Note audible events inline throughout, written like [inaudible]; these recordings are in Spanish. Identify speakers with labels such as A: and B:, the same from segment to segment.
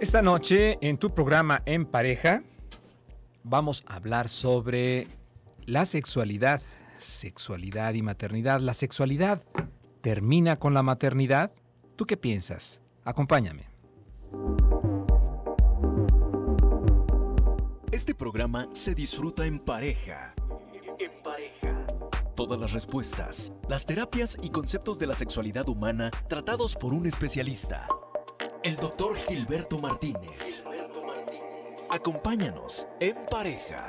A: Esta noche en tu programa En Pareja vamos a hablar sobre la sexualidad, sexualidad y maternidad. ¿La sexualidad termina con la maternidad? ¿Tú qué piensas? Acompáñame. Este programa se disfruta en pareja. En pareja. Todas las respuestas, las terapias y conceptos de la sexualidad humana tratados por un especialista el doctor Gilberto Martínez. Acompáñanos en pareja.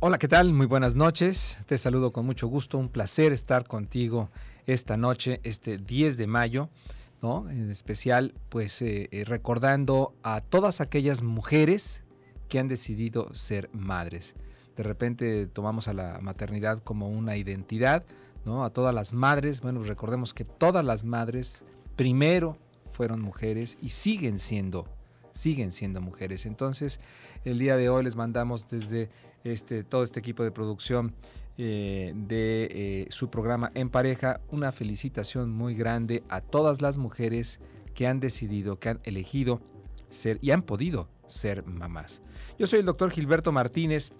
A: Hola, ¿qué tal? Muy buenas noches. Te saludo con mucho gusto. Un placer estar contigo esta noche, este 10 de mayo, En especial, pues eh, eh, recordando a todas aquellas mujeres que han decidido ser madres de repente tomamos a la maternidad como una identidad, ¿no? A todas las madres, bueno, pues recordemos que todas las madres primero fueron mujeres y siguen siendo siguen siendo mujeres. Entonces, el día de hoy les mandamos desde este, todo este equipo de producción eh, de eh, su programa En Pareja una felicitación muy grande a todas las mujeres que han decidido, que han elegido ser y han podido ser mamás. Yo soy el doctor Gilberto Martínez.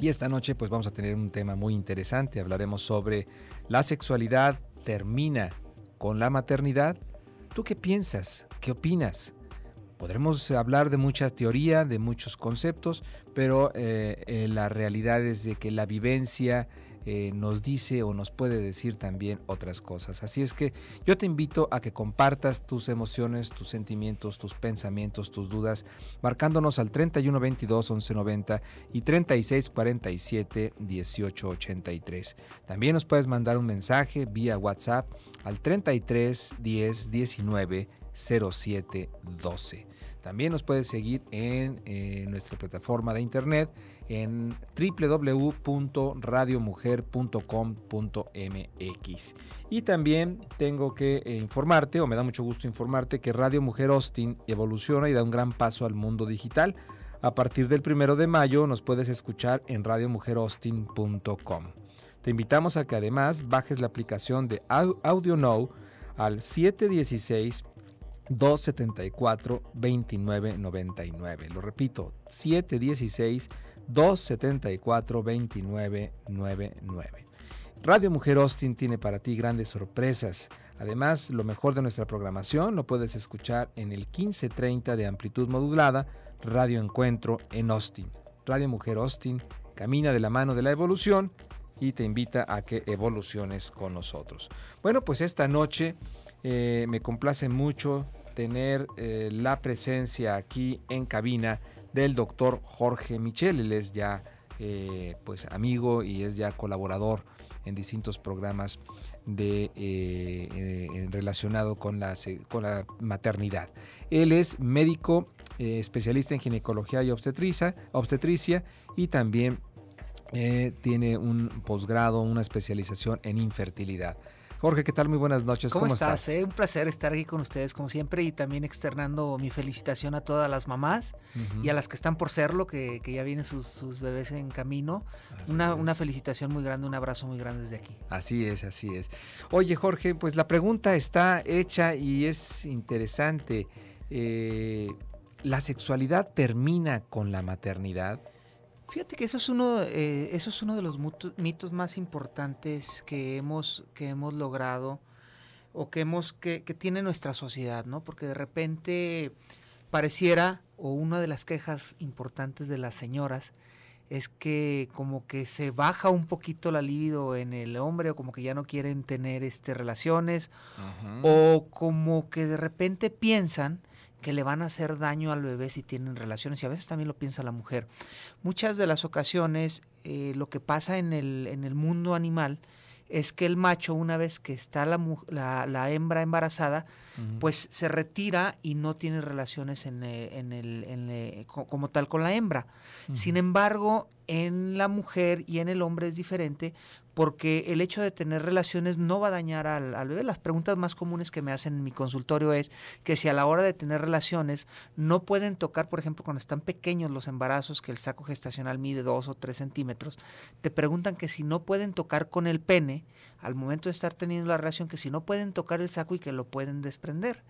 A: Y esta noche pues vamos a tener un tema muy interesante. Hablaremos sobre la sexualidad termina con la maternidad. ¿Tú qué piensas? ¿Qué opinas? Podremos hablar de mucha teoría, de muchos conceptos, pero eh, eh, la realidad es de que la vivencia, eh, nos dice o nos puede decir también otras cosas. Así es que yo te invito a que compartas tus emociones, tus sentimientos, tus pensamientos, tus dudas, marcándonos al 31 22 11 90 y 36 47 18 83. También nos puedes mandar un mensaje vía WhatsApp al 33 10 19 07 12. También nos puedes seguir en eh, nuestra plataforma de internet en www.radiomujer.com.mx. Y también tengo que eh, informarte, o me da mucho gusto informarte, que Radio Mujer Austin evoluciona y da un gran paso al mundo digital. A partir del primero de mayo nos puedes escuchar en radiomujerostin.com Te invitamos a que además bajes la aplicación de AudioNow al 716 274 2999. Lo repito, 716 -2999. 274 2999. Radio Mujer Austin tiene para ti grandes sorpresas. Además, lo mejor de nuestra programación lo puedes escuchar en el 1530 de amplitud modulada, Radio Encuentro en Austin. Radio Mujer Austin camina de la mano de la evolución y te invita a que evoluciones con nosotros. Bueno, pues esta noche eh, me complace mucho tener eh, la presencia aquí en cabina del doctor Jorge Michel. Él es ya eh, pues amigo y es ya colaborador en distintos programas relacionados eh, eh, relacionado con la, con la maternidad. Él es médico especialista en ginecología y obstetricia y también tiene un posgrado, una especialización en infertilidad. Jorge, ¿qué tal? Muy buenas noches. ¿Cómo, ¿Cómo estás? Eh, un
B: placer estar aquí con ustedes como siempre y también externando mi felicitación a todas las mamás y a las que están por serlo, que, ya vienen sus, bebés en camino. Una, felicitación muy grande, un abrazo muy grande desde aquí.
A: Así es, así es. Oye Jorge, pues la pregunta está hecha y es interesante. Eh, ¿La sexualidad termina con la maternidad?
B: Fíjate que eso es uno, eh, eso es uno de los mitos más importantes que hemos, que hemos logrado o que, hemos, que, tiene nuestra sociedad, ¿no? Porque de repente pareciera, o una de las quejas importantes de las señoras, es que como que se baja un poquito la libido en el hombre o como que ya no quieren tener este relaciones o como que de repente piensan que le van a hacer daño al bebé si tienen relaciones, y a veces también lo piensa la mujer. Muchas de las ocasiones eh, lo que pasa en el, en el mundo animal es que el macho, una vez que está la, la, hembra embarazada, pues se retira y no tiene relaciones en, eh, en el, eh, como tal con la hembra. Sin embargo, en la mujer y en el hombre es diferente porque el hecho de tener relaciones no va a dañar al, bebé. Las preguntas más comunes que me hacen en mi consultorio es que si a la hora de tener relaciones no pueden tocar, por ejemplo, cuando están pequeños los embarazos, que el saco gestacional mide dos o tres centímetros, te preguntan que si no pueden tocar con el pene, al momento de estar teniendo la relación que si no pueden tocar el saco y que lo pueden desprender.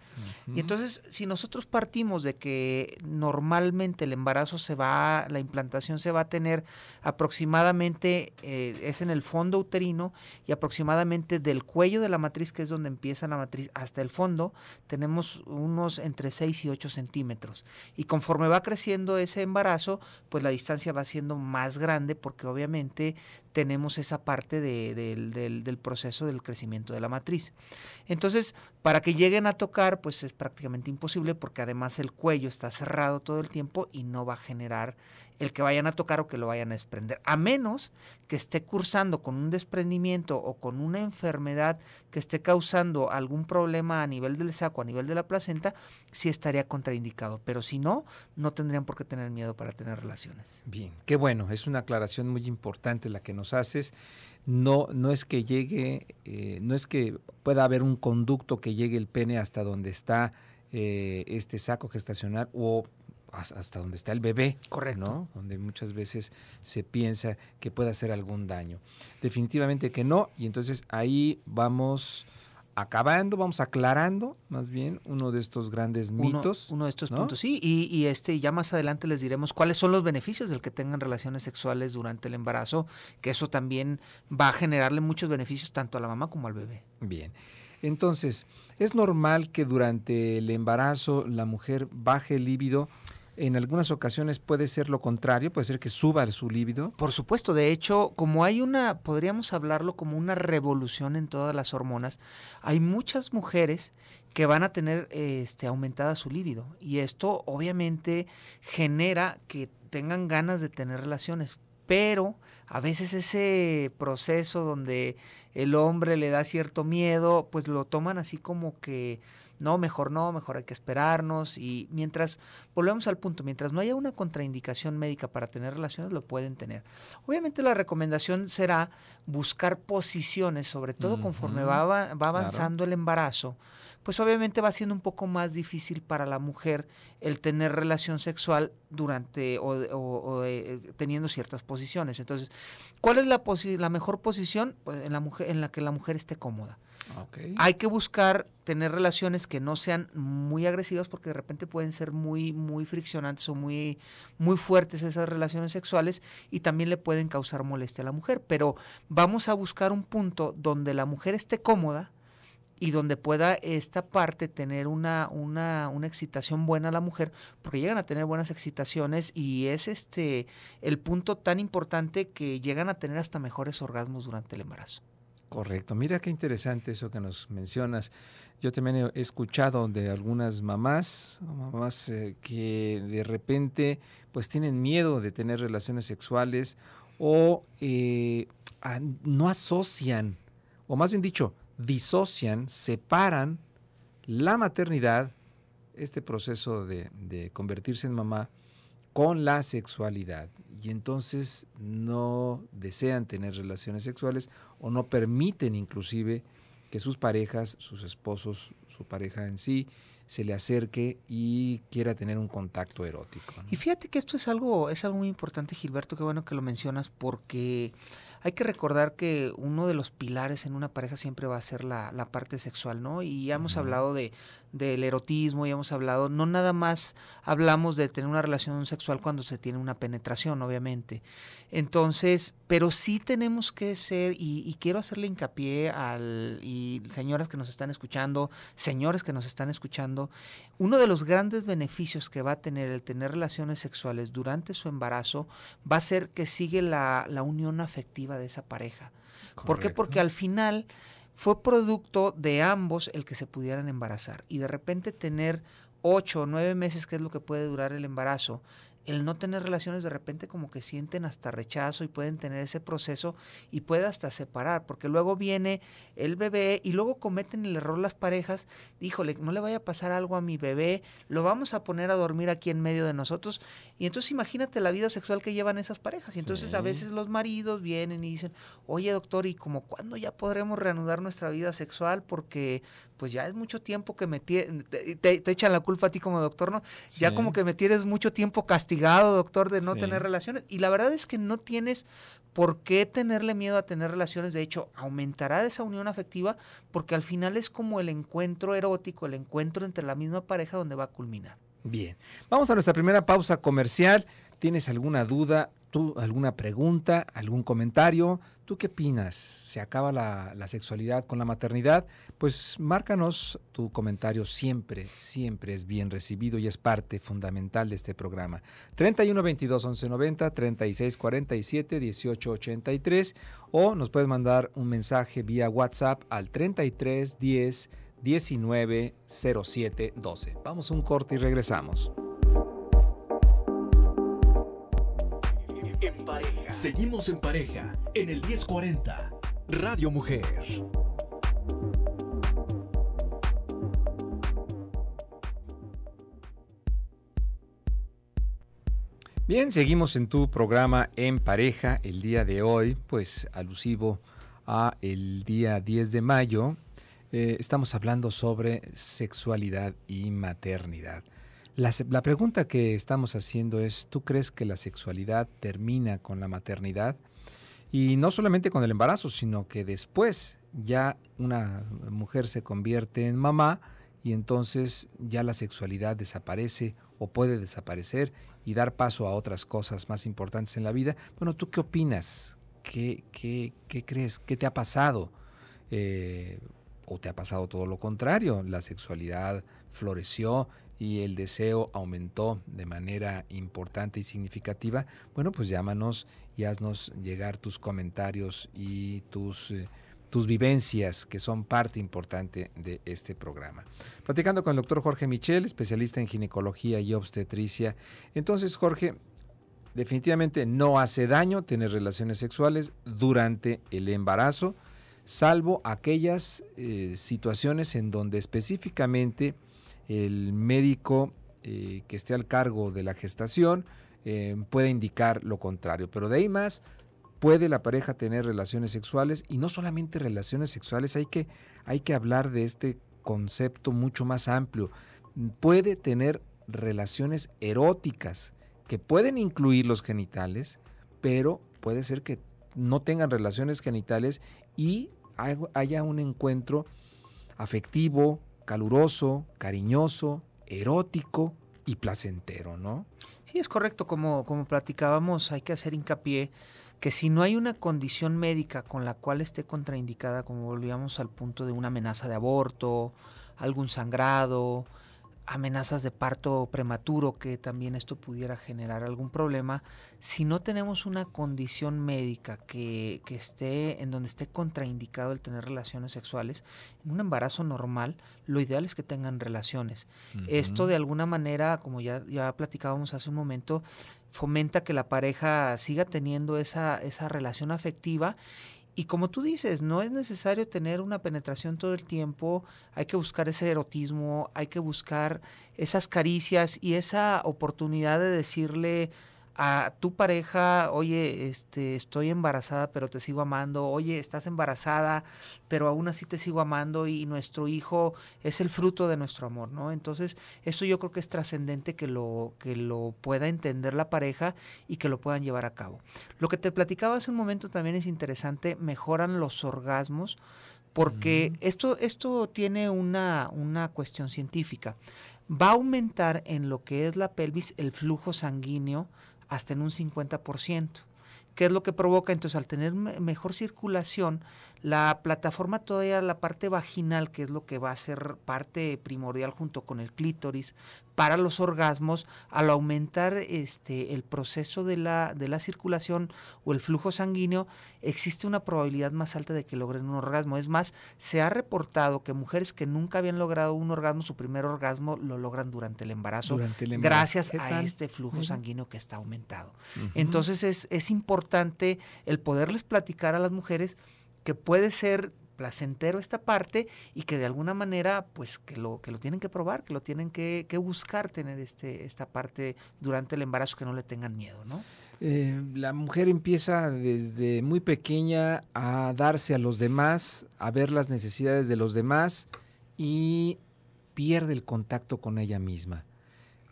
B: Y entonces, si nosotros partimos de que normalmente el embarazo se va, la implantación se va a tener aproximadamente, eh, es en el fondo uterino y aproximadamente del cuello de la matriz, que es donde empieza la matriz, hasta el fondo, tenemos unos entre 6 y 8 centímetros. Y conforme va creciendo ese embarazo, pues la distancia va siendo más grande porque obviamente tenemos esa parte del, del, proceso del crecimiento de la matriz. Entonces, para que lleguen a tocar, pues es prácticamente imposible porque además el cuello está cerrado todo el tiempo y no va a generar el que vayan a tocar o que lo vayan a desprender, a menos que esté cursando con un desprendimiento o con una enfermedad que esté causando algún problema a nivel del saco, a nivel de la placenta, sí estaría contraindicado, pero si no, no tendrían por qué tener miedo para tener relaciones. Bien, qué bueno, es una aclaración muy
A: importante la que nos haces, no, no es que llegue, eh, no es que pueda haber un conducto que llegue el pene hasta donde está eh, este saco gestacional o hasta donde está el bebé. Correcto. ¿no? Donde muchas veces se piensa que puede hacer algún daño. Definitivamente que no, y entonces ahí vamos
B: acabando, vamos aclarando más bien uno de estos grandes mitos. Uno, de estos puntos, sí, y, este, ya más adelante les diremos cuáles son los beneficios del que tengan relaciones sexuales durante el embarazo, que eso también va a generarle muchos beneficios tanto a la mamá como al bebé.
A: Bien, entonces, ¿es normal que durante el embarazo la mujer baje el
B: líbido? en algunas ocasiones puede ser lo contrario, puede ser que suba su líbido. Por supuesto, de hecho, como hay una, podríamos hablarlo como una revolución en todas las hormonas, hay muchas mujeres que van a tener este, aumentada su líbido y esto obviamente genera que tengan ganas de tener relaciones, pero a veces ese proceso donde el hombre le da cierto miedo, pues lo toman así como que no, mejor no, mejor hay que esperarnos y mientras, volvemos al punto, mientras no haya una contraindicación médica para tener relaciones, lo pueden tener. Obviamente la recomendación será buscar posiciones, sobre todo conforme va, va avanzando el embarazo, pues obviamente va siendo un poco más difícil para la mujer el tener relación sexual durante o, eh, teniendo ciertas posiciones. Entonces, ¿cuál es la, la mejor posición? Pues en la mujer en la que la mujer esté cómoda. Hay que buscar tener relaciones que no sean muy agresivas porque de repente pueden ser muy, muy friccionantes o muy, muy fuertes esas relaciones sexuales y también le pueden causar molestia a la mujer. Pero vamos a buscar un punto donde la mujer esté cómoda y donde pueda esta parte tener una, una, una excitación buena a la mujer, porque llegan a tener buenas excitaciones y es este el punto tan importante que llegan a tener hasta mejores orgasmos durante el embarazo.
A: Correcto. Mira
B: qué interesante eso que nos
A: mencionas. Yo también he escuchado de algunas mamás, mamás eh, que de repente pues tienen miedo de tener relaciones sexuales o eh, no asocian, o más bien dicho, disocian, separan la maternidad, este proceso de convertirse en mamá, con la sexualidad. Y entonces no desean tener relaciones sexuales o no permiten inclusive que sus parejas, sus esposos, su pareja en sí, se le acerque y quiera tener un contacto erótico.
B: Y fíjate que esto es algo, es algo muy importante, Gilberto, qué bueno que lo mencionas, porque hay que recordar que uno de los pilares en una pareja siempre va a ser la, parte sexual, ¿no? Y ya hemos hablado de, del erotismo, ya hemos hablado, no nada más hablamos de tener una relación sexual cuando se tiene una penetración, obviamente. Entonces, pero sí tenemos que ser, y, quiero hacerle hincapié al, y señoras que nos están escuchando, señores que nos están escuchando, uno de los grandes beneficios que va a tener el tener relaciones sexuales durante su embarazo va a ser que sigue la unión afectiva de esa pareja. ¿Por qué? Porque al final fue producto de ambos el que se pudieran embarazar. Y de repente tener ocho o nueve meses, que es lo que puede durar el embarazo, el no tener relaciones de repente como que sienten hasta rechazo y pueden tener ese proceso y puede hasta separar, porque luego viene el bebé y luego cometen el error las parejas, híjole, no le vaya a pasar algo a mi bebé, lo vamos a poner a dormir aquí en medio de nosotros. Y entonces imagínate la vida sexual que llevan esas parejas. Y entonces a veces los maridos vienen y dicen, oye doctor, ¿y como cuándo ya podremos reanudar nuestra vida sexual? Porque pues ya es mucho tiempo que me te, te, echan la culpa a ti como doctor, ¿no? Ya como que me tienes mucho tiempo castigado, doctor, de no tener relaciones. Y la verdad es que no tienes por qué tenerle miedo a tener relaciones. De hecho, aumentará esa unión afectiva porque al final es como el encuentro erótico, el encuentro entre la misma pareja donde va a culminar. Bien,
A: vamos a nuestra primera pausa comercial. ¿Tienes alguna duda? ¿Tú alguna pregunta, algún comentario? ¿Tú qué opinas? ¿Se acaba la, sexualidad con la maternidad? Pues márcanos tu comentario siempre, siempre es bien recibido y es parte fundamental de este programa. 31 22 11 90, 36 47 18 83 o nos puedes mandar un mensaje vía WhatsApp al 33 10 19 07 12. Vamos a un corte y regresamos. en pareja. Seguimos en pareja en el 1040 Radio Mujer. Bien, seguimos en tu programa En Pareja el día de hoy, pues alusivo a el día 10 de mayo. Eh, estamos hablando sobre sexualidad y maternidad. La, pregunta que estamos haciendo es, ¿tú crees que la sexualidad termina con la maternidad? Y no solamente con el embarazo, sino que después ya una mujer se convierte en mamá y entonces ya la sexualidad desaparece o puede desaparecer y dar paso a otras cosas más importantes en la vida. Bueno, ¿tú qué opinas? ¿Qué, qué, crees? ¿Qué te ha pasado? Eh, o te ha pasado todo lo contrario, la sexualidad floreció y el deseo aumentó de manera importante y significativa, bueno, pues llámanos y haznos llegar tus comentarios y tus... Eh, tus vivencias que son parte importante de este programa. Platicando con el doctor Jorge Michel, especialista en ginecología y obstetricia. Entonces, Jorge, definitivamente no hace daño tener relaciones sexuales durante el embarazo, salvo aquellas eh, situaciones en donde específicamente el médico eh, que esté al cargo de la gestación eh, puede indicar lo contrario. Pero de ahí más, puede la pareja tener relaciones sexuales y no solamente relaciones sexuales, hay que, hay que hablar de este concepto mucho más amplio. Puede tener relaciones eróticas que pueden incluir los genitales, pero puede ser que no tengan relaciones genitales y haya un encuentro
B: afectivo, caluroso, cariñoso, erótico y placentero, ¿no? Sí, es correcto, como, como platicábamos, hay que hacer hincapié que si no hay una condición médica con la cual esté contraindicada, como volvíamos al punto de una amenaza de aborto, algún sangrado, amenazas de parto prematuro, que también esto pudiera generar algún problema, si no tenemos una condición médica que, que, esté en donde esté contraindicado el tener relaciones sexuales, en un embarazo normal lo ideal es que tengan relaciones. Esto de alguna manera, como ya, ya platicábamos hace un momento, fomenta que la pareja siga teniendo esa, esa relación afectiva y como tú dices, no es necesario tener una penetración todo el tiempo, hay que buscar ese erotismo, hay que buscar esas caricias y esa oportunidad de decirle, a tu pareja, oye, este, estoy embarazada pero te sigo amando, oye, estás embarazada pero aún así te sigo amando y nuestro hijo es el fruto de nuestro amor, ¿no? Entonces, eso yo creo que es trascendente que lo, que lo pueda entender la pareja y que lo puedan llevar a cabo. Lo que te platicaba hace un momento también es interesante, mejoran los orgasmos porque mm. esto, esto tiene una cuestión científica. Va a aumentar en lo que es la pelvis el flujo sanguíneo hasta en un 50%. ¿Qué es lo que provoca? Entonces, al tener mejor circulación, la plataforma todavía, la parte vaginal, que es lo que va a ser parte primordial junto con el clítoris para los orgasmos, al aumentar este, el proceso de la, de la circulación o el flujo sanguíneo, existe una probabilidad más alta de que logren un orgasmo. Es más, se ha reportado que mujeres que nunca habían logrado un orgasmo, su primer orgasmo lo logran durante el embarazo, gracias a este flujo sanguíneo que está aumentado. Entonces es, es importante el poderles platicar a las mujeres que puede ser placentero esta parte y que de alguna manera pues que lo, que lo tienen que probar, que lo tienen que, buscar tener este, esta parte durante el embarazo que no le tengan miedo, ¿no? Eh, la
A: mujer empieza desde muy pequeña a darse a los demás, a ver las necesidades de los demás y pierde el contacto con ella misma.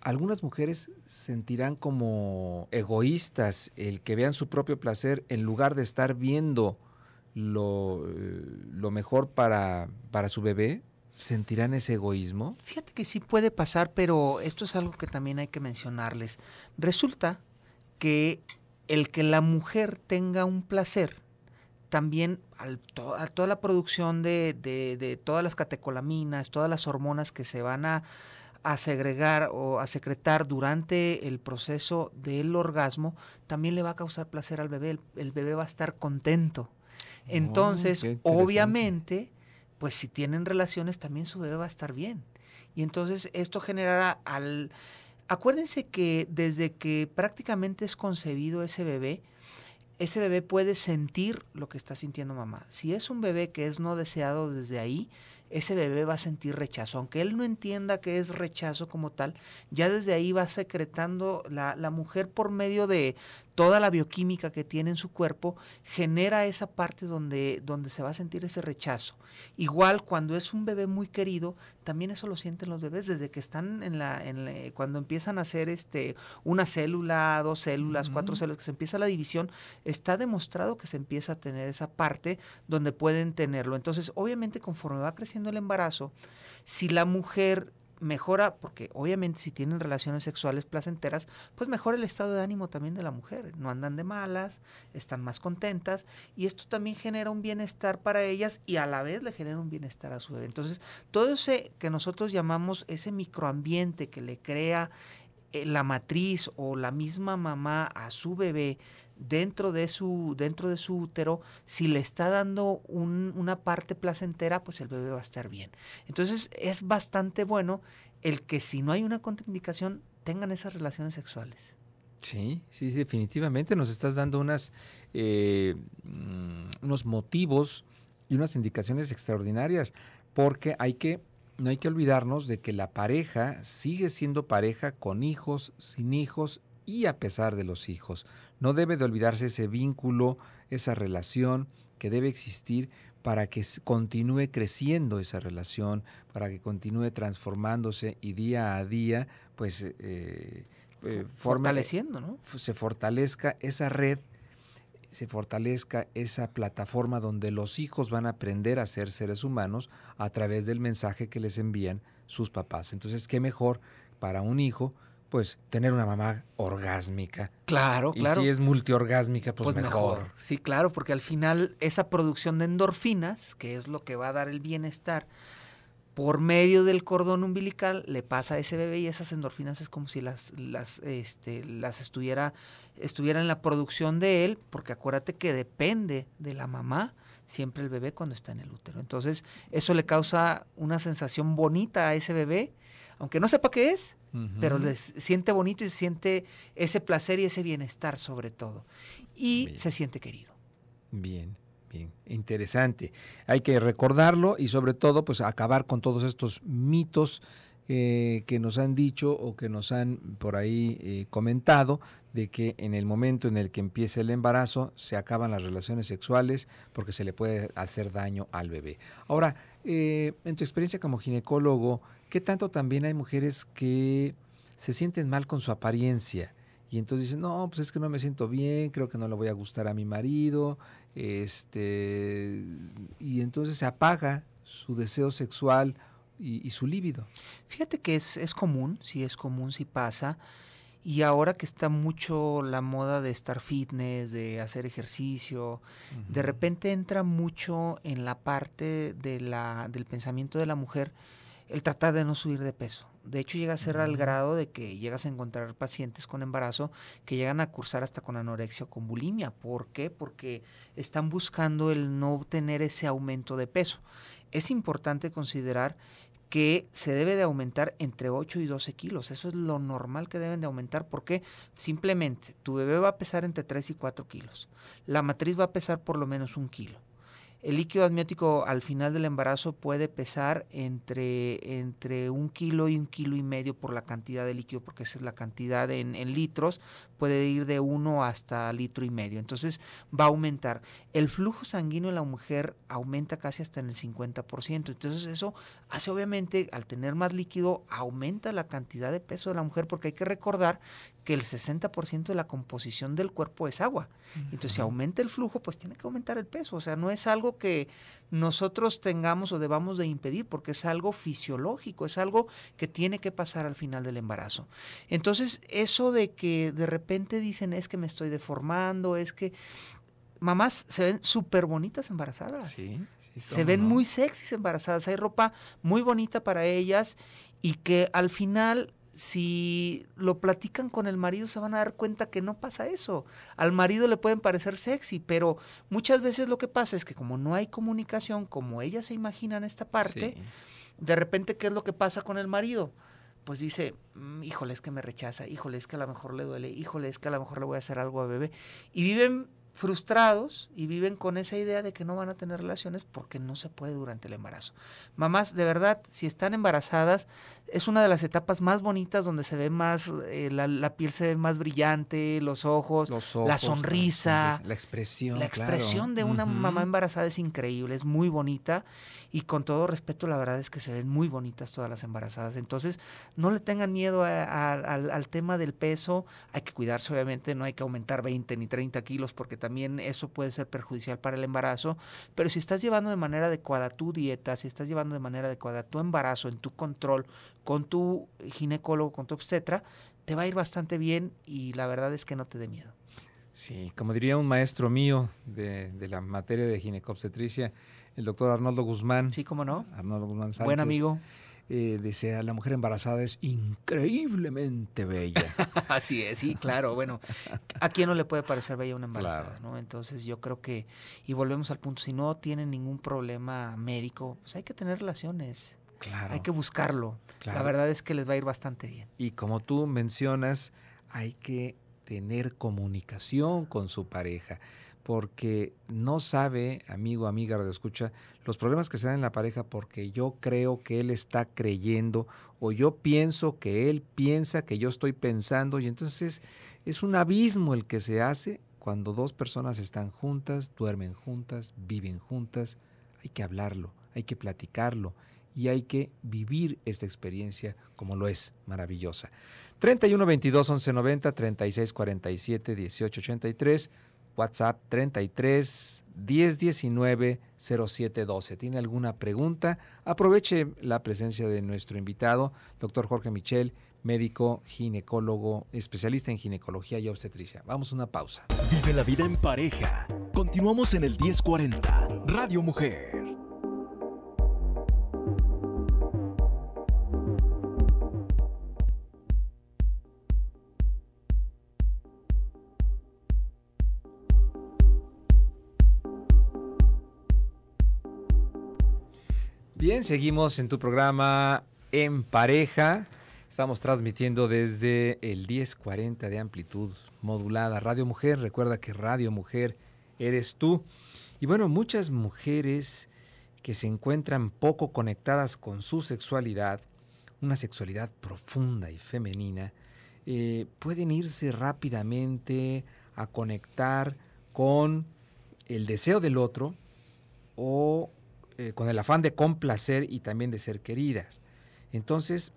A: Algunas mujeres sentirán como egoístas el que vean su propio placer en lugar de estar viendo eh, lo, mejor para, para su bebé, ¿Sentirán ese egoísmo?
B: Fíjate que sí puede pasar, pero esto es algo que también hay que mencionarles. Resulta que el que la mujer tenga un placer, también a toda la producción de, de, todas las catecolaminas, todas las hormonas que se van a, a segregar o a secretar durante el proceso del orgasmo, también le va a causar placer al bebé. el bebé va a estar contento entonces, obviamente, pues si tienen relaciones, también su bebé va a estar bien. Y entonces esto generará al... Acuérdense que desde que prácticamente es concebido ese bebé, ese bebé puede sentir lo que está sintiendo mamá. Si es un bebé que es no deseado desde ahí, ese bebé va a sentir rechazo. Aunque él no entienda que es rechazo como tal, ya desde ahí va secretando la, la mujer por medio de toda la bioquímica que tiene en su cuerpo genera esa parte donde, donde se va a sentir ese rechazo. Igual cuando es un bebé muy querido, también eso lo sienten los bebés desde que están en la, cuando empiezan a hacer este, una célula, dos células, cuatro células, que se empieza la división, está demostrado que se empieza a tener esa parte donde pueden tenerlo. Entonces, obviamente conforme va creciendo el embarazo, si la mujer mejora, porque obviamente si tienen relaciones sexuales placenteras, pues mejora el estado de ánimo también de la mujer. No andan de malas, están más contentas y esto también genera un bienestar para ellas y a la vez le genera un bienestar a su bebé. Entonces, todo ese que nosotros llamamos ese microambiente que le crea eh, la matriz o la misma mamá a su bebé dentro de su, dentro de su útero, si le está dando una parte placentera, pues el bebé va a estar bien. Entonces es bastante bueno el que si no hay una contraindicación, tengan esas relaciones sexuales.
A: Sí, sí, definitivamente nos estás dando unas, eh, mm, unos motivos y unas indicaciones extraordinarias, porque hay que no hay que olvidarnos de que la pareja sigue siendo pareja con hijos, sin hijos y a pesar de los hijos. No debe de olvidarse ese vínculo, esa relación que debe existir para que continúe creciendo esa relación, para que continúe transformándose y día a día, pues... Eh, eh, se fortalezca esa red se fortalezca esa plataforma donde los hijos van a aprender a ser seres humanos a través del mensaje que les envían sus papás. Entonces, qué mejor para un hijo pues tener una mamá orgásmica. Claro, claro. Y si es multiorgásmica, pues, pues mejor.
B: Sí, claro, porque al final esa producción de endorfinas, que es lo que va a dar el bienestar, por medio del cordón umbilical le pasa a ese bebé y esas endorfinas es como si las, las, este, las estuviera, estuviera en la producción de él, porque acuérdate que depende de la mamá siempre el bebé cuando está en el útero. Entonces, eso le causa una sensación bonita a ese bebé, aunque no sepa qué es, pero le siente bonito y siente ese placer y ese bienestar sobre todo. Y se siente querido.
A: Bien interesante. Hay que recordarlo y sobre todo pues acabar con todos estos mitos eh, que nos han dicho o que nos han por ahí eh, comentado de que en el momento en el que empiece el embarazo se acaban las relaciones sexuales porque se le puede hacer daño al bebé. Ahora, eh, en tu experiencia como ginecólogo, ¿qué tanto también hay mujeres que se sienten mal con su apariencia? Y entonces dicen, no, pues es que no me siento bien, creo que no le voy a gustar a mi marido, este, y
B: entonces se apaga su deseo sexual y, su líbido. Fíjate que es, común, sí es común, sí pasa. Y ahora que está mucho la moda de estar fitness, de hacer ejercicio, de repente entra mucho en la parte de la, del pensamiento de la mujer el tratar de no subir de peso. De hecho, llega a ser al grado de que llegas a encontrar pacientes con embarazo que llegan a cursar hasta con anorexia o con bulimia. ¿Por qué? Porque están buscando el no obtener ese aumento de peso. Es importante considerar que se debe de aumentar entre 8 y 12 kilos. Eso es lo normal que deben de aumentar porque simplemente tu bebé va a pesar entre 3 y 4 kilos. La matriz va a pesar por lo menos un kilo el líquido amniótico al final del embarazo puede pesar entre, entre un kilo y un kilo y medio por la cantidad de líquido, porque esa es la cantidad en, litros, puede ir de uno hasta litro y medio. Entonces va a aumentar. El flujo sanguíneo en la mujer aumenta casi hasta en el 50%. Entonces eso hace obviamente, al tener más líquido, aumenta la cantidad de peso de la mujer, porque hay que recordar que el 60% de la composición del cuerpo es agua. Entonces, si aumenta el flujo, pues tiene que aumentar el peso. O sea, no es algo que nosotros tengamos o debamos de impedir, porque es algo fisiológico, es algo que tiene que pasar al final del embarazo. Entonces, eso de que de repente dicen es que me estoy deformando, es que mamás se ven súper bonitas embarazadas. Sí, sí, se ven muy sexys embarazadas. Hay ropa muy bonita para ellas y que al final si lo platican con el marido se van a dar cuenta que no pasa eso. Al marido le pueden parecer sexy, pero muchas veces lo que pasa es que como no hay comunicación, como ellas se imaginan esta parte, de repente, ¿qué es lo que pasa con el marido? Pues dice, mm, híjole, es que me rechaza, híjole, es que a lo mejor le duele, híjole, es que a lo mejor le voy a hacer algo a bebé. Y viven frustrados y viven con esa idea de que no van a tener relaciones porque no se puede durante el embarazo. Mamás, de verdad, si están embarazadas, es una de las etapas más bonitas donde se ve más, eh, la, piel se ve más brillante, los ojos, la sonrisa.
A: La, expresión. La expresión de una mamá embarazada
B: es increíble, es muy bonita y con todo respeto la verdad es que se ven muy bonitas todas las embarazadas. Entonces no le tengan miedo al, tema del peso, hay que cuidarse obviamente, no hay que aumentar 20 ni 30 kilos porque también eso puede ser perjudicial para el embarazo, pero si estás llevando de manera adecuada tu dieta, si estás llevando de manera adecuada tu embarazo en tu control, con tu ginecólogo, con tu obstetra, te va a ir bastante bien y la verdad es que no te dé miedo.
A: Sí, como diría un maestro mío de, la materia de ginecobstetricia, el doctor Arnoldo Guzmán. Sí, cómo no. Arnoldo Guzmán Sánchez. Buen amigo. Eh, la mujer embarazada es increíblemente bella.
B: [laughs] Así es, sí, claro. Bueno, ¿a quién no le puede parecer bella una embarazada? ¿no? Entonces yo creo que, y volvemos al punto, si no tiene ningún problema médico, pues hay que tener relaciones. Hay que buscarlo. La verdad es que les va a ir bastante bien.
A: Y como tú mencionas, hay que tener comunicación con su pareja, porque no sabe, amigo, amiga, de escucha, los problemas que se dan en la pareja porque yo creo que él está creyendo o yo pienso que él piensa que yo estoy pensando y entonces es un abismo el que se hace cuando dos personas están juntas, duermen juntas, viven juntas, hay que hablarlo, hay que platicarlo y hay que vivir esta experiencia como lo es, maravillosa. 31 22 11 90 36 47 18 83 WhatsApp 33 10 19 07 12. ¿Tiene alguna pregunta? Aproveche la presencia de nuestro invitado, doctor Jorge Michel, médico, ginecólogo, especialista en ginecología y obstetricia. Vamos a una pausa. Vive la vida en pareja. Continuamos en el 1040, Radio Mujer. seguimos en tu programa En Pareja. Estamos transmitiendo desde el 1040 de amplitud modulada. Radio Mujer, recuerda que Radio Mujer eres tú. Y bueno, muchas mujeres que se encuentran poco conectadas con su sexualidad, una sexualidad profunda y femenina, eh, pueden irse rápidamente a conectar con el deseo del otro o eh, con el afán de complacer y también de ser queridas. Entonces,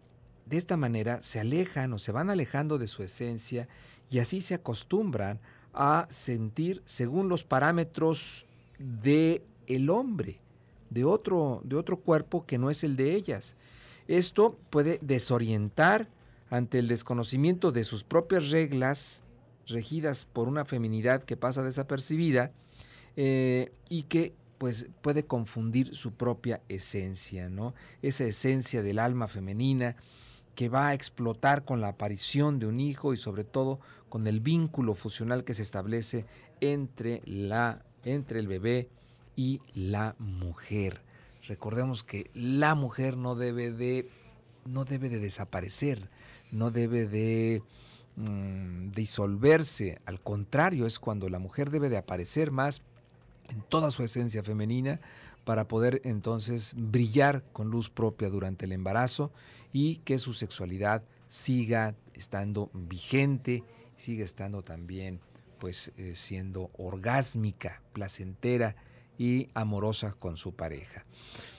A: de esta manera se alejan o se van alejando de su esencia y así se acostumbran a sentir según los parámetros de el hombre, de otro, de otro cuerpo que no es el de ellas. Esto puede desorientar ante el desconocimiento de sus propias reglas, regidas por una feminidad que pasa desapercibida eh, y que pues, puede confundir su propia esencia, ¿no? Esa esencia del alma femenina que va a explotar con la aparición de un hijo y sobre todo con el vínculo fusional que se establece entre la entre el bebé y la mujer. Recordemos que la mujer no debe de no debe de desaparecer, no debe de mm, disolverse, al contrario, es cuando la mujer debe de aparecer más en toda su esencia femenina para poder entonces brillar con luz propia durante el embarazo y que su sexualidad siga estando vigente, siga estando también pues eh, siendo orgásmica, placentera y amorosa con su pareja.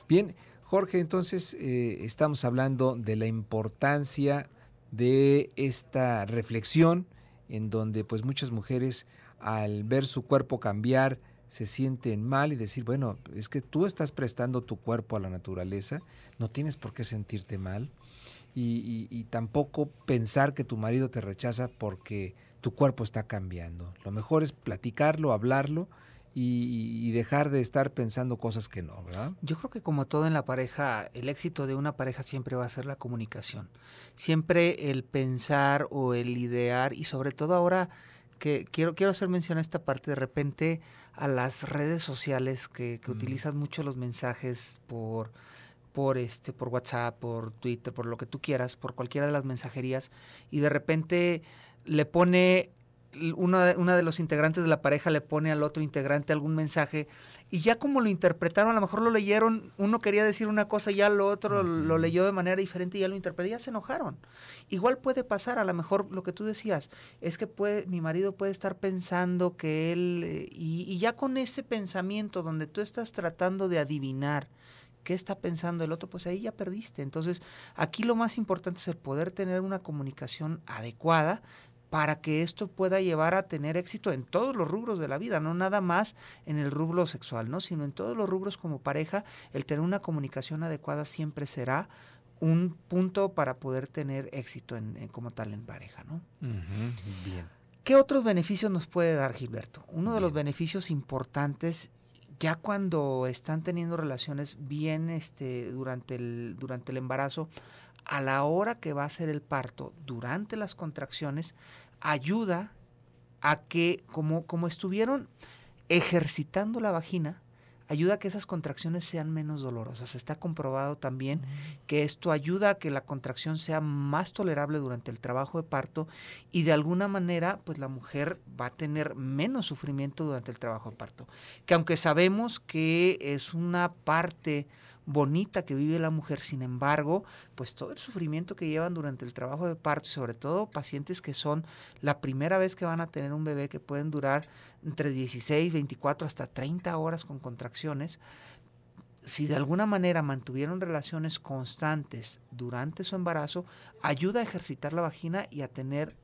A: Bien, Jorge, entonces eh, estamos hablando de la importancia de esta reflexión en donde pues muchas mujeres al ver su cuerpo cambiar, se sienten mal y decir, bueno, es que tú estás prestando tu cuerpo a la naturaleza, no tienes por qué sentirte mal y, tampoco pensar que tu marido te rechaza porque tu cuerpo está cambiando. Lo mejor es platicarlo, hablarlo y, dejar de estar pensando cosas que no, ¿verdad?
B: Yo creo que como todo en la pareja, el éxito de una pareja siempre va a ser la comunicación. Siempre el pensar o el idear y sobre todo ahora que quiero, quiero hacer mención a esta parte de repente a las redes sociales que, mm. utilizan mucho los mensajes por por este por WhatsApp, por Twitter, por lo que tú quieras, por cualquiera de las mensajerías y de repente le pone uno de, una de los integrantes de la pareja le pone al otro integrante algún mensaje y ya como lo interpretaron, a lo mejor lo leyeron, uno quería decir una cosa y ya lo otro lo leyó de manera diferente y ya lo interpretó, ya se enojaron. Igual puede pasar, a lo mejor lo que tú decías, es que puede, mi marido puede estar pensando que él, eh, y, y ya con ese pensamiento donde tú estás tratando de adivinar, qué está pensando el otro, pues ahí ya perdiste. Entonces, aquí lo más importante es el poder tener una comunicación adecuada, para que esto pueda llevar a tener éxito en todos los rubros de la vida, no nada más en el rubro sexual, ¿no? sino en todos los rubros como pareja, el tener una comunicación adecuada siempre será un punto para poder tener éxito en, como tal en pareja. ¿no? bien. ¿Qué otros beneficios nos puede dar Gilberto? Uno de los beneficios importantes ya cuando están teniendo relaciones bien este, durante, el, durante el embarazo, a la hora que va a ser el parto, durante las contracciones, ayuda a que, como, como estuvieron ejercitando la vagina, ayuda a que esas contracciones sean menos dolorosas. Está comprobado también mm. que esto ayuda a que la contracción sea más tolerable durante el trabajo de parto y de alguna manera pues la mujer va a tener menos sufrimiento durante el trabajo de parto. Que aunque sabemos que es una parte bonita que vive la mujer, sin embargo, pues todo el sufrimiento que llevan durante el trabajo de parto y sobre todo pacientes que son la primera vez que van a tener un bebé que pueden durar entre 16, 24 hasta 30 horas con contracciones, si de alguna manera mantuvieron relaciones constantes durante su embarazo, ayuda a ejercitar la vagina y a tener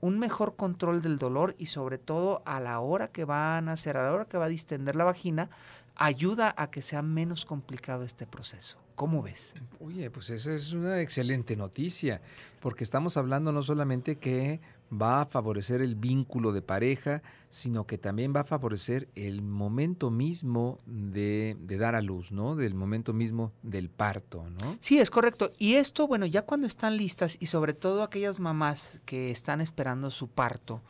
B: un mejor control del dolor y sobre todo a la hora que van a nacer, a la hora que va a distender la vagina, ayuda a que sea menos complicado este proceso. ¿Cómo ves?
A: Oye, pues esa es una excelente noticia, porque estamos hablando no solamente que va a favorecer el vínculo de pareja, sino que también va a favorecer el momento
B: mismo de, dar a luz, ¿no? Del momento mismo del parto, ¿no? Sí, es correcto. Y esto, bueno, ya cuando están listas y sobre todo aquellas mamás que están esperando su parto,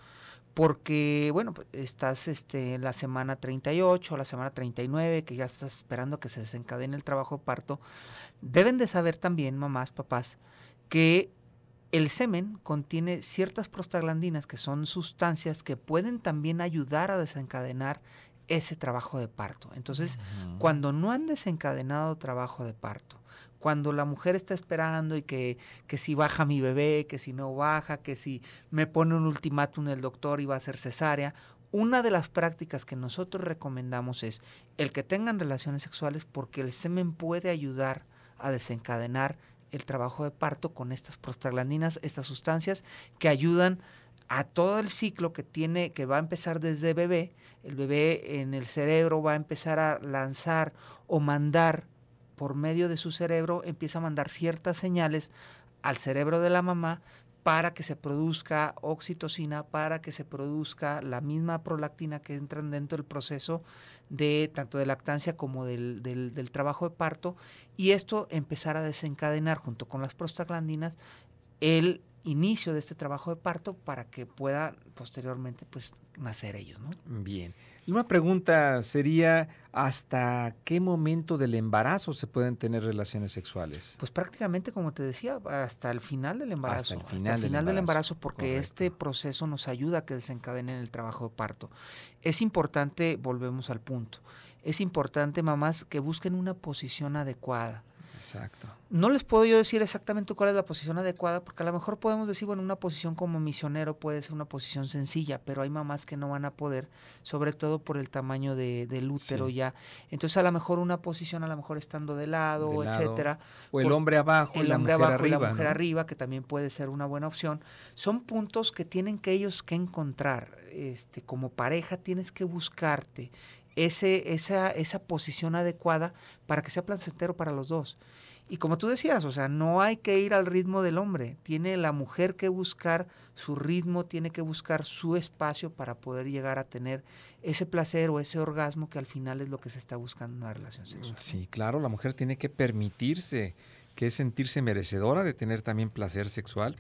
B: porque, bueno, pues, estás este, la semana 38 o la semana 39, que ya estás esperando que se desencadene el trabajo de parto, deben de saber también, mamás, papás, que el semen contiene ciertas prostaglandinas, que son sustancias que pueden también ayudar a desencadenar ese trabajo de parto. Entonces, cuando no han desencadenado trabajo de parto, cuando la mujer está esperando y que, que si baja mi bebé, que si no baja, que si me pone un ultimátum el doctor y va a ser cesárea, una de las prácticas que nosotros recomendamos es el que tengan relaciones sexuales porque el semen puede ayudar a desencadenar el trabajo de parto con estas prostaglandinas, estas sustancias que ayudan a todo el ciclo que tiene, que va a empezar desde bebé, el bebé en el cerebro va a empezar a lanzar o mandar por medio de su cerebro empieza a mandar ciertas señales al cerebro de la mamá para que se produzca oxitocina, para que se produzca la misma prolactina que entran dentro del proceso de tanto de lactancia como del, del trabajo de parto, y esto empezar a desencadenar junto con las prostaglandinas el inicio de este trabajo de parto para que pueda posteriormente pues nacer ellos, ¿no?
A: Bien. Una pregunta sería ¿hasta qué momento del embarazo se pueden tener relaciones sexuales?
B: Pues prácticamente como te decía, hasta el final del embarazo, hasta el final, del, embarazo. porque este proceso nos ayuda a que desencadenen el trabajo de parto. Es importante, volvemos al punto. Es importante mamás que busquen una posición adecuada Exacto. No les puedo yo decir exactamente cuál es la posición adecuada, porque a lo mejor podemos decir, bueno, una posición como misionero puede ser una posición sencilla, pero hay mamás que no van a poder, sobre todo por el tamaño de, del útero ya. Entonces, a lo mejor una posición, a lo mejor estando de lado, etcétera. O el hombre abajo, el la hombre abajo arriba, y la mujer arriba, que también puede ser una buena opción. Son puntos que tienen que ellos que encontrar. Este, como pareja tienes que buscarte esa, posición adecuada para que sea placentero para los dos. Y como tú decías, o sea, no hay que ir al ritmo del hombre. Tiene la mujer que buscar su ritmo, tiene que buscar su espacio para poder llegar a tener ese placer o ese orgasmo que al final es lo que se está buscando en una relación sexual.
A: Sí, claro, la mujer tiene que permitirse, que es sentirse merecedora de tener también placer sexual.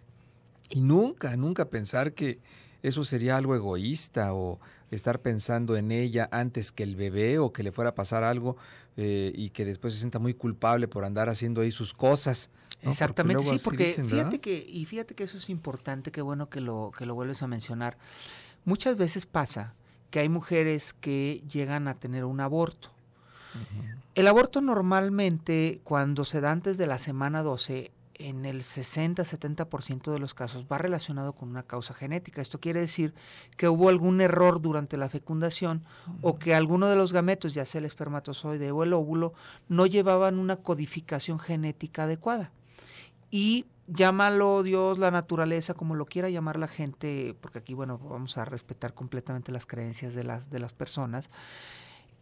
A: Y nunca, nunca pensar que eso sería algo egoísta o estar pensando en ella antes que el bebé o que le fuera a pasar algo eh, y que después se sienta muy culpable por andar haciendo ahí sus cosas. Exactamente, sí, porque fíjate
B: que, y fíjate que eso es importante, qué bueno que lo, que lo vuelves a mencionar. Muchas veces pasa que hay mujeres que llegan a tener un aborto. El aborto normalmente, cuando se da antes de la semana 12, en el 60-70% de los casos va relacionado con una causa genética. Esto quiere decir que hubo algún error durante la fecundación o que alguno de los gametos, ya sea el espermatozoide o el óvulo, no llevaban una codificación genética adecuada. Y llámalo Dios, la naturaleza, como lo quiera llamar la gente, porque aquí, bueno, vamos a respetar completamente las creencias de las, de las personas,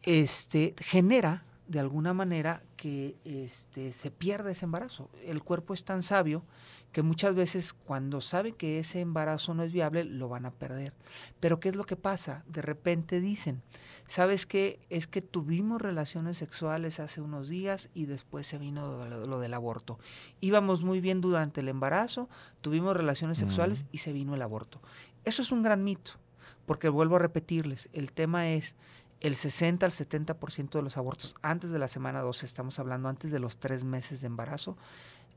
B: este, genera de alguna manera que este, se pierde ese embarazo. El cuerpo es tan sabio que muchas veces cuando sabe que ese embarazo no es viable, lo van a perder. Pero ¿qué es lo que pasa? De repente dicen, ¿sabes qué? Es que tuvimos relaciones sexuales hace unos días y después se vino lo, del aborto. Íbamos muy bien durante el embarazo, tuvimos relaciones mm. sexuales y se vino el aborto. Eso es un gran mito, porque vuelvo a repetirles, el tema es el 60 al 70% de los abortos antes de la semana 12, estamos hablando antes de los tres meses de embarazo,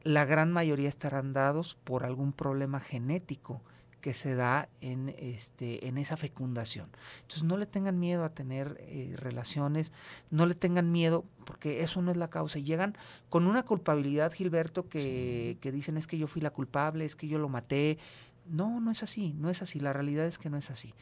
B: la gran mayoría estarán dados por algún problema genético que se da en, este, en esa fecundación. Entonces no le tengan miedo a tener eh, relaciones, no le tengan miedo, porque eso no es la causa. llegan con una culpabilidad, Gilberto, que, que dicen es que yo fui la culpable, es que yo lo maté. No, no es así, no es así, la realidad es que no es así.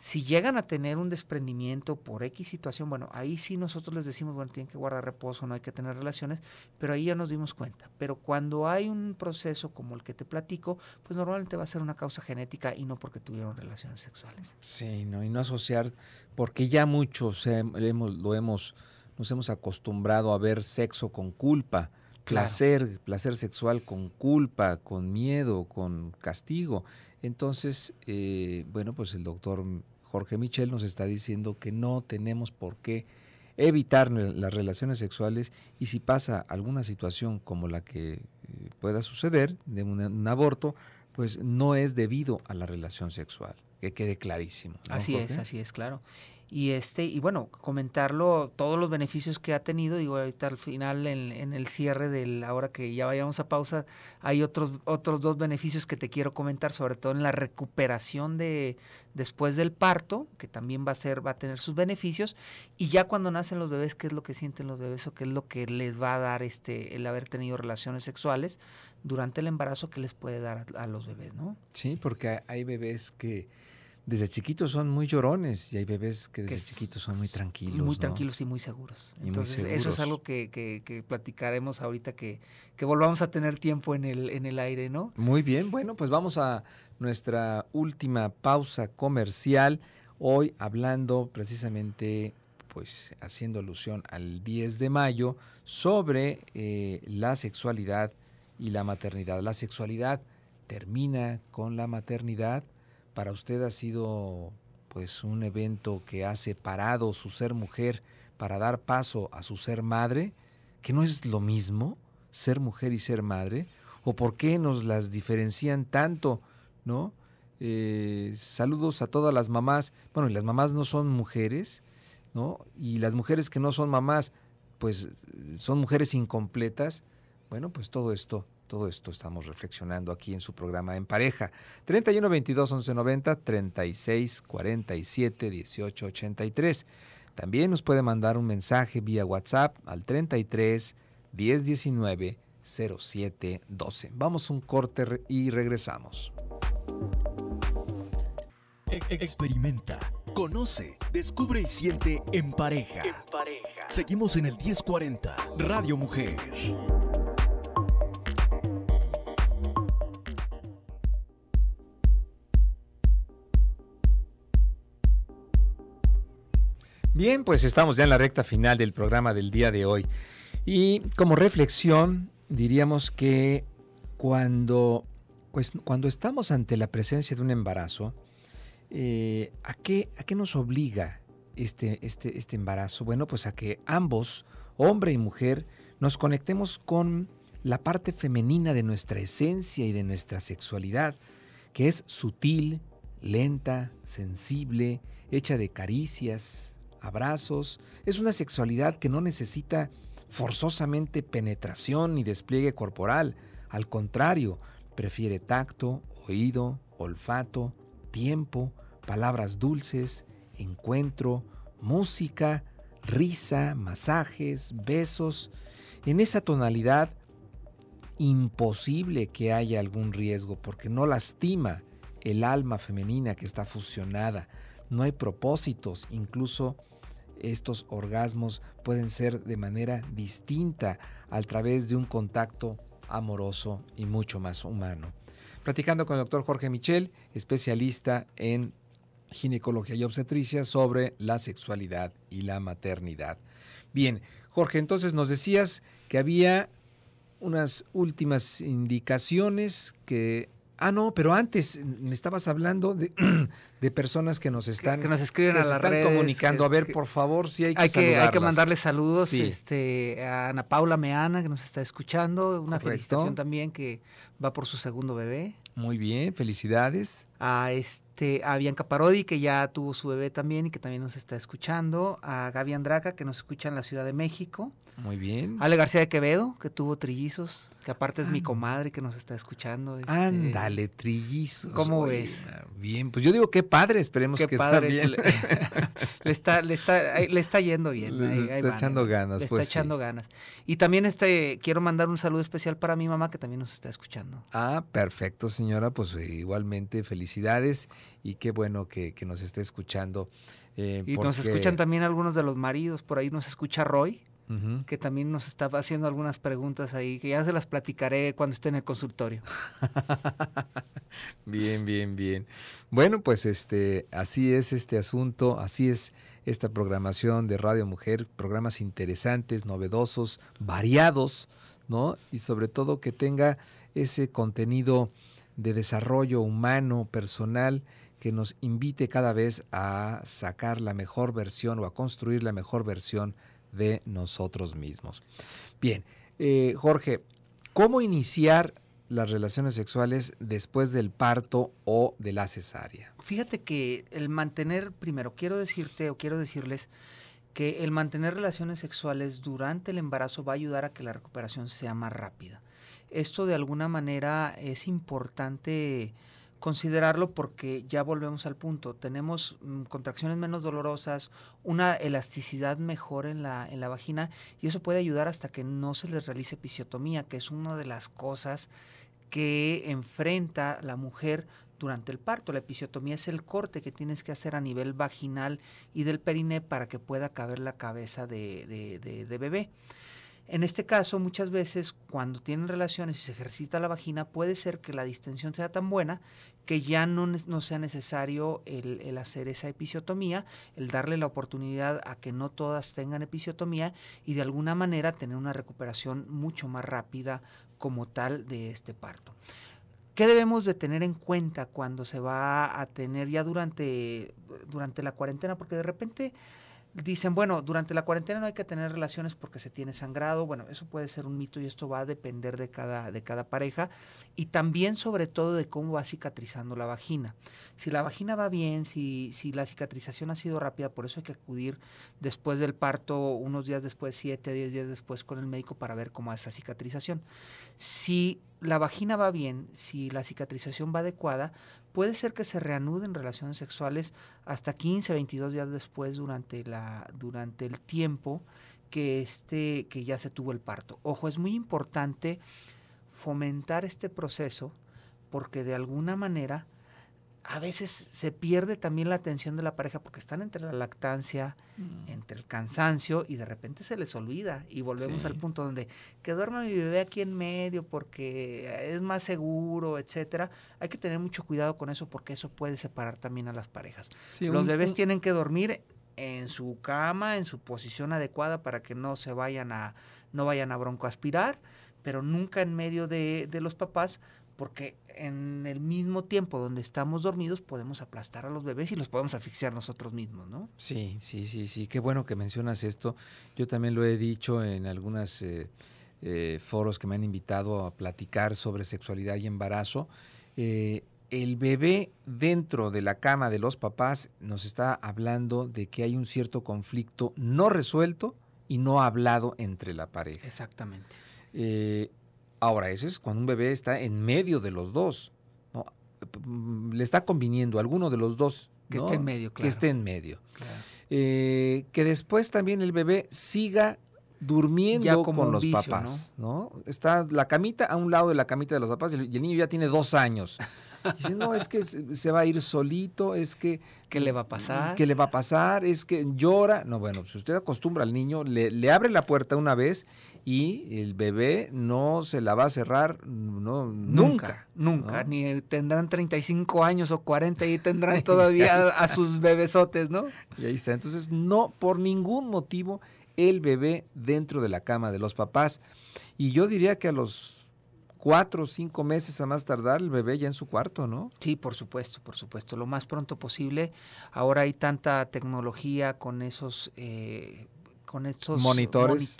B: Si llegan a tener un desprendimiento por X situación, bueno, ahí sí nosotros les decimos, bueno, tienen que guardar reposo, no hay que tener relaciones, pero ahí ya nos dimos cuenta. Pero cuando hay un proceso como el que te platico, pues normalmente va a ser una causa genética y no porque tuvieron relaciones sexuales.
A: Sí, no, y no asociar, porque ya muchos lo hemos, nos hemos acostumbrado a ver sexo con culpa. placer, placer sexual con culpa, con miedo, con castigo. Entonces, eh, bueno, pues el doctor Jorge Michel nos está diciendo que no tenemos por qué evitar las relaciones sexuales y si pasa alguna situación como la que eh, pueda suceder de un, aborto, pues no es debido a la relación sexual. Que quede clarísimo. así es, así
B: es, claro y este y bueno comentarlo todos los beneficios que ha tenido a ahorita al final en, el cierre del ahora que ya vayamos a pausa hay otros otros dos beneficios que te quiero comentar sobre todo en la recuperación de después del parto que también va a ser va a tener sus beneficios y ya cuando nacen los bebés qué es lo que sienten los bebés o qué es lo que les va a dar este el haber tenido relaciones sexuales durante el embarazo que les puede dar a los bebés no sí porque hay bebés
A: que desde chiquitos son muy llorones y hay bebés que desde chiquitos son muy tranquilos. Muy tranquilos y muy seguros. Entonces, eso es algo
B: que, platicaremos ahorita que, volvamos a tener tiempo en el, en el aire, ¿no?
A: Muy bien, bueno, pues vamos a nuestra última pausa comercial. Hoy hablando precisamente, pues haciendo alusión al 10 de mayo, sobre eh, la sexualidad y la maternidad. La sexualidad termina con la maternidad para usted ha sido pues un evento que ha separado su ser mujer para dar paso a su ser madre, que no es lo mismo ser mujer y ser madre, o por qué nos las diferencian tanto, ¿no? Eh, saludos a todas las mamás, bueno, y las mamás no son mujeres, ¿no? Y las mujeres que no son mamás, pues son mujeres incompletas, bueno, pues todo esto todo esto estamos reflexionando aquí en su programa En Pareja. 31 22 11 90 36 47 18 83. También nos puede mandar un mensaje vía WhatsApp al 33 10 19 07 12. Vamos un corte y regresamos. E-, experimenta, conoce, descubre y siente en pareja.
B: En pareja. Seguimos en el 1040, Radio Mujer.
A: Bien, pues estamos ya en la recta final del programa del día de hoy. Y como reflexión, diríamos que cuando, pues, cuando estamos ante la presencia de un embarazo, eh, ¿a, qué, ¿a qué nos obliga este, este, este embarazo? Bueno, pues a que ambos, hombre y mujer, nos conectemos con la parte femenina de nuestra esencia y de nuestra sexualidad, que es sutil, lenta, sensible, hecha de caricias, abrazos. Es una sexualidad que no necesita forzosamente penetración ni despliegue corporal. Al contrario, prefiere tacto, oído, olfato, tiempo, palabras dulces, encuentro, música, risa, masajes, besos. En esa tonalidad, imposible que haya algún riesgo porque no lastima el alma femenina que está fusionada. No hay propósitos, incluso estos orgasmos pueden ser de manera distinta a través de un contacto amoroso y mucho más humano. Practicando con el doctor Jorge Michel, especialista en ginecología y obstetricia sobre la sexualidad y la maternidad. Bien, Jorge, entonces nos decías que había unas últimas indicaciones que Ah, no, pero antes me estabas hablando de, [clears throat] personas que nos están que, nos escriben comunicando. a ver, por favor, si hay que hay mandarle saludos
B: este, a Ana Paula Meana que nos está escuchando, una felicitación también que va por su segundo bebé. Muy bien, felicidades a este a Bianca Parodi que ya tuvo su bebé también y que también nos está escuchando, a Gaby Andraca que nos escucha en la Ciudad de México.
A: Muy bien. Ale
B: García de Quevedo que tuvo trillizos, que aparte es mi ah. comadre que nos está escuchando. Este. ándale, trillizos. ¿Cómo ves? Ah, bien, pues yo digo qué padre, esperemos que padre, bien. [laughs] [laughs] Le, está le está le está yendo bien. está echando ganas, está pues, echando ganas. Y también este quiero mandar un saludo especial para mi mamá que también nos está escuchando.
A: Ah, perfecto, señora, pues eh, igualmente feliz felicidades y qué bueno que, nos esté escuchando. Eh, y nos escuchan
B: también algunos de los maridos, por ahí nos escucha Roy. que también nos está haciendo algunas preguntas ahí, que ya se las platicaré cuando esté en el consultorio. [laughs]
A: bien, bien, bien. Bueno, pues este, así es este asunto, así es esta programación de Radio Mujer, programas interesantes, novedosos, variados, ¿no? Y sobre todo que tenga ese contenido de desarrollo humano, personal, que nos invite cada vez a sacar la mejor versión o a construir la mejor versión de nosotros mismos. Bien, eh, Jorge, ¿cómo iniciar las relaciones sexuales después del parto o de la cesárea?
B: Fíjate que el mantener, primero quiero decirte o quiero decirles que el mantener relaciones sexuales durante el embarazo va a ayudar a que la recuperación sea más rápida. Esto de alguna manera es importante considerarlo porque ya volvemos al punto. Tenemos mm, contracciones menos dolorosas, una elasticidad mejor en la, en la vagina y eso puede ayudar hasta que no se les realice episiotomía, que es una de las cosas que enfrenta la mujer durante el parto. La episiotomía es el corte que tienes que hacer a nivel vaginal y del periné para que pueda caber la cabeza de bebé. En este caso, muchas veces cuando tienen relaciones y se ejercita la vagina, puede ser que la distensión sea tan buena que ya no, sea necesario el, hacer esa episiotomía, el darle la oportunidad a que no todas tengan episiotomía y de alguna manera tener una recuperación mucho más rápida como tal de este parto. ¿Qué debemos de tener en cuenta cuando se va a tener ya durante, durante la cuarentena? Porque de repente dicen, bueno, durante la cuarentena no hay que tener relaciones porque se tiene sangrado. Bueno, eso puede ser un mito y esto va a depender de cada, de cada pareja y también sobre todo de cómo va cicatrizando la vagina. Si la vagina va bien, si, si la cicatrización ha sido rápida, por eso hay que acudir después del parto, unos días después, siete, diez días después con el médico para ver cómo va esa cicatrización. Si la vagina va bien, si la cicatrización va adecuada, puede ser que se reanuden relaciones sexuales hasta 15, 22 días después durante, la, durante el tiempo que, este, que ya se tuvo el parto. Ojo, es muy importante fomentar este proceso porque de alguna manera a veces se pierde también la atención de la pareja porque están entre la lactancia, mm. entre el cansancio y de repente se les olvida y volvemos al punto donde que duerma mi bebé aquí en medio porque es más seguro, etcétera. Hay que tener mucho cuidado con eso porque eso puede separar también a las parejas. Los bebés tienen que dormir en su cama, en su posición adecuada para que no se vayan a no vayan a broncoaspirar, pero nunca en medio de, de los papás porque en el mismo tiempo donde estamos dormidos podemos aplastar a los bebés y los podemos asfixiar nosotros mismos, ¿no?
A: Sí, sí, sí, sí, qué bueno que mencionas esto. Yo también lo he dicho en algunos eh, eh, foros que me han invitado a platicar sobre sexualidad y embarazo. Eh, el bebé dentro de la cama de los papás nos está hablando de que hay un cierto conflicto no resuelto y no hablado entre la pareja. Exactamente. Ahora, eso es cuando un bebé está en medio de los dos. Mm, le está conviniendo a alguno de los dos. Que esté en medio, claro. Que eh, esté en medio. que después también el bebé siga durmiendo como con los papás, ¿no? Está la camita a un lado de la camita de los papás y el niño ya tiene dos años. [laughs] dice, no, es que se va a ir solito, es que... ¿Qué le va a pasar? ¿Qué le va a pasar? Es que llora. No, bueno, si usted acostumbra al niño, le, abre la puerta una vez y el bebé no se la va a cerrar
B: no, nunca. Nunca, ni tendrán 35 años o 40 y tendrán [laughs] todavía a
A: sus bebesotes, ¿no? Y ahí está. Entonces,
B: no, por ningún motivo
A: el bebé dentro de la cama de los papás. Y yo diría que a los
B: cuatro o cinco meses a más tardar el bebé ya en su cuarto, ¿no? Sí, por supuesto, por supuesto, lo más pronto posible. Ahora hay tanta tecnología con esos eh, con estos monitores,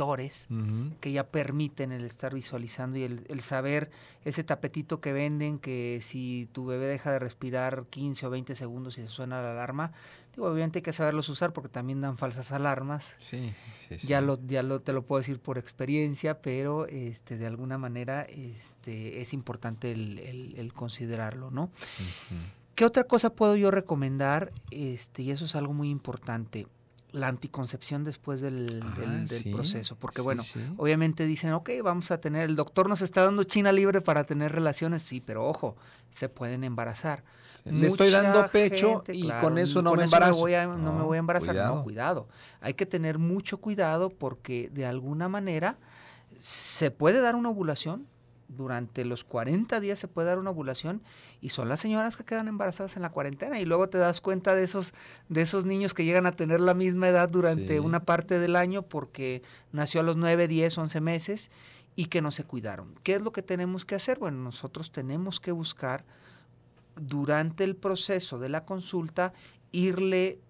B: que ya permiten el estar visualizando y el, saber ese tapetito que venden, que si tu bebé deja de respirar 15 o 20 segundos y se suena la alarma, obviamente hay que saberlos usar porque también dan falsas alarmas. Ya, lo, ya te lo puedo decir por experiencia, pero este, de alguna manera este, es importante el, considerarlo, ¿no? ¿Qué otra cosa puedo yo recomendar? Este, y eso es algo muy importante la anticoncepción después del, ah, proceso. Porque bueno, obviamente dicen, ok, vamos a tener, el doctor nos está dando China libre para tener relaciones, sí, pero ojo, se pueden embarazar. Le estoy dando pecho y con eso no me voy a, no, me voy a embarazar, no, cuidado. Hay que tener mucho cuidado porque de alguna manera se puede dar una ovulación, durante los 40 días se puede dar una ovulación y son las señoras que quedan embarazadas en la cuarentena y luego te das cuenta de esos de esos niños que llegan a tener la misma edad durante una parte del año porque nació a los 9, 10, 11 meses y que no se cuidaron. ¿Qué es lo que tenemos que hacer? Bueno, nosotros tenemos que buscar durante el proceso de la consulta irle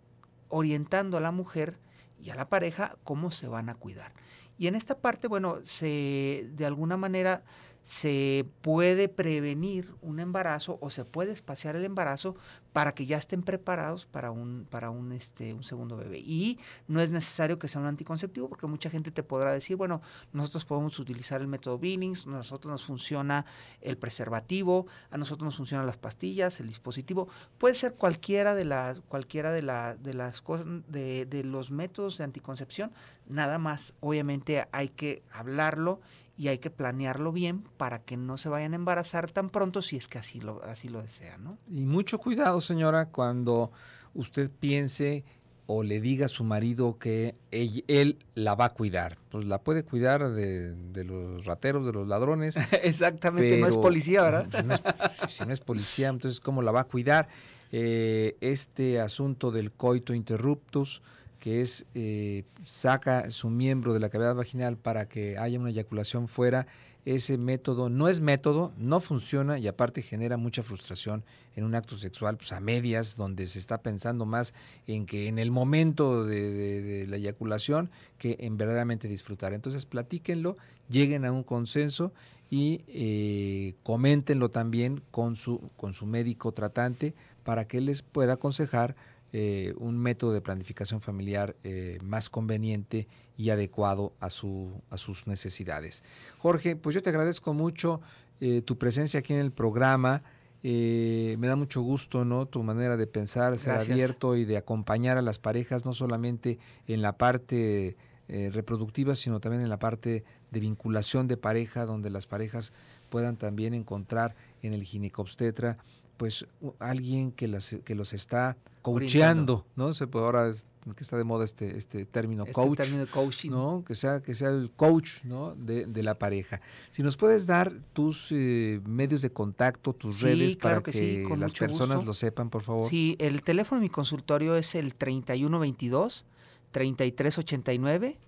B: orientando a la mujer y a la pareja cómo se van a cuidar. Y en esta parte, bueno, se de alguna manera se puede prevenir un embarazo o se puede espaciar el embarazo para que ya estén preparados para un, para un, este, un segundo bebé. Y no es necesario que sea un anticonceptivo porque mucha gente te podrá decir, bueno, nosotros podemos utilizar el método Billings, a nosotros nos funciona el preservativo, a nosotros nos funcionan las pastillas, el dispositivo. Puede ser cualquiera de las, cualquiera de, de las cosas, de, de los métodos de anticoncepción, nada más, obviamente hay que hablarlo y hay que planearlo bien para que no se vayan a embarazar tan pronto si es que así lo, así lo desean. Y mucho cuidado, señora,
A: cuando usted piense o le diga a su marido que él, la va a cuidar. Pues la puede cuidar de, los rateros, de los ladrones. [laughs] Exactamente, no es policía, ¿verdad? [laughs] es, si no es policía, entonces ¿cómo la va a cuidar? Eh, este asunto del coito interruptus que es eh, saca su miembro de la cavidad vaginal para que haya una eyaculación fuera, ese método no es método, no funciona y aparte genera mucha frustración en un acto sexual pues, a medias, donde se está pensando más en que en el momento de, la eyaculación que en verdaderamente disfrutar. Entonces platíquenlo, lleguen a un consenso y eh, coméntenlo también con su, con su médico tratante para que les pueda aconsejar eh, un método de planificación familiar eh, más conveniente y adecuado a, su, a sus necesidades. Jorge, pues yo te agradezco mucho eh, tu presencia aquí en el programa. me da mucho gusto, ¿no? Tu manera de pensar, ser abierto y de acompañar a las parejas, no solamente en la parte reproductiva, sino también en la parte de vinculación de pareja, donde las parejas puedan también encontrar en el ginecobstetra pues alguien que, que los está coacheando, ¿no? Se puede, ahora que está de moda este, este término este coach, coaching. ¿no? Que sea, que sea el coach, ¿no? De, la pareja. Si nos puedes dar tus eh, medios de contacto, tus redes para que, las personas lo sepan, por favor. Sí,
B: el teléfono de mi consultorio es el 3122 3389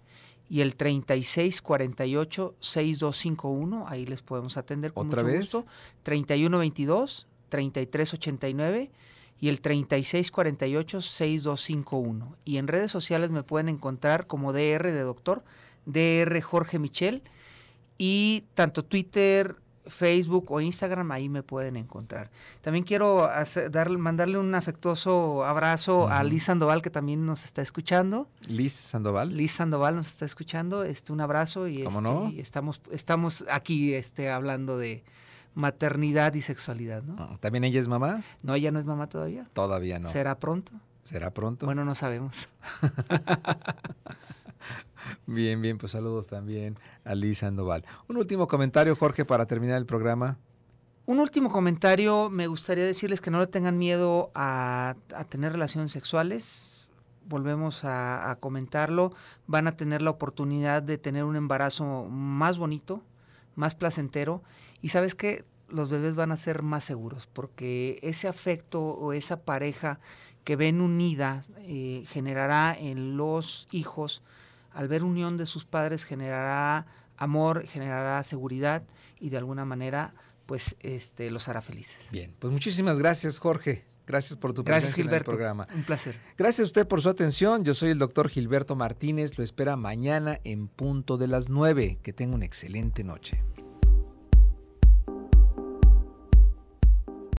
B: y el 3648 6251, ahí les podemos atender con ¿Otra mucho vez? gusto. 3122 3389 y el 3648-6251. Y en redes sociales me pueden encontrar como DR de doctor, DR Jorge Michel, y tanto Twitter, Facebook o Instagram, ahí me pueden encontrar. También quiero mandarle un afectuoso abrazo a Liz Sandoval, que también nos está escuchando.
A: Liz Sandoval. Liz
B: Sandoval nos está escuchando. Este, un abrazo y, este, estamos, estamos aquí este, hablando de, maternidad y sexualidad, ¿no? Ah,
A: ¿También ella es mamá?
B: No, ella no es mamá todavía.
A: Todavía no. ¿Será
B: pronto? ¿Será pronto? Bueno, no sabemos. [laughs]
A: bien, bien, pues saludos también a Liz Sandoval. Un último comentario, Jorge, para terminar el programa.
B: Un último comentario, me gustaría decirles que no le tengan miedo a, tener relaciones sexuales. Volvemos a, a, comentarlo. Van a tener la oportunidad de tener un embarazo más bonito, más placentero y sabes que los bebés van a ser más seguros porque ese afecto o esa pareja que ven unida eh, generará en los hijos, al ver unión de sus padres, generará amor, generará seguridad y de alguna manera pues este, los hará felices.
A: Bien, pues muchísimas gracias Jorge. Gracias por tu presencia en el programa. Un placer. Gracias a usted por su atención. Yo soy el doctor Gilberto Martínez. Lo espera mañana en punto de las 9. Que tenga una excelente noche.